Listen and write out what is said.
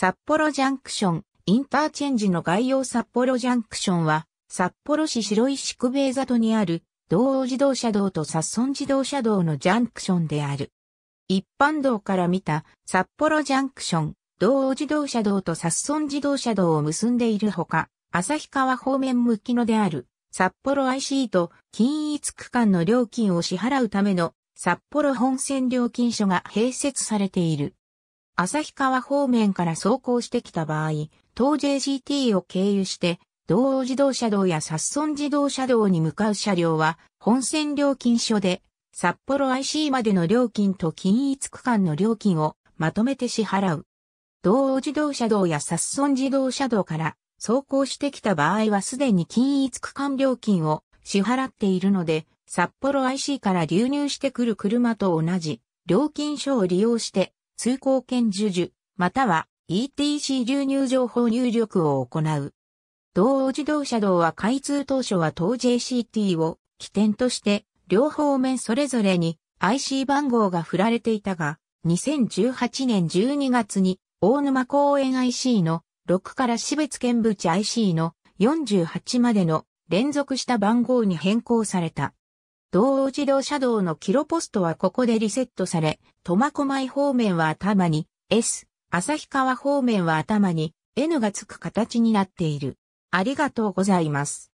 札幌ジャンクション、インターチェンジの概要札幌ジャンクションは、札幌市白石区米里にある、道央自動車道と札村自動車道のジャンクションである。一般道から見た札幌ジャンクション、道央自動車道と札村自動車道を結んでいるほか、旭川方面向きのである、札幌 IC と均一区間の料金を支払うための札幌本線料金所が併設されている。旭川方面から走行してきた場合、東 JCT を経由して、道央自動車道や札村自動車道に向かう車両は、本線料金所で、札幌 IC までの料金と均一区間の料金をまとめて支払う。道央自動車道や札村自動車道から走行してきた場合はすでに均一区間料金を支払っているので、札幌 IC から流入してくる車と同じ料金所を利用して通行券授受、または ETC 流入情報入力を行う。同自動車道は開通当初は当 JCT を起点として両方面それぞれに IC 番号が振られていたが、2018年12月に大沼公園 IC の6から私別見淵 IC の48までの連続した番号に変更された。道央自動車道のキロポストはここでリセットされ、苫小牧方面は頭に S、旭川方面は頭に N がつく形になっている。ありがとうございます。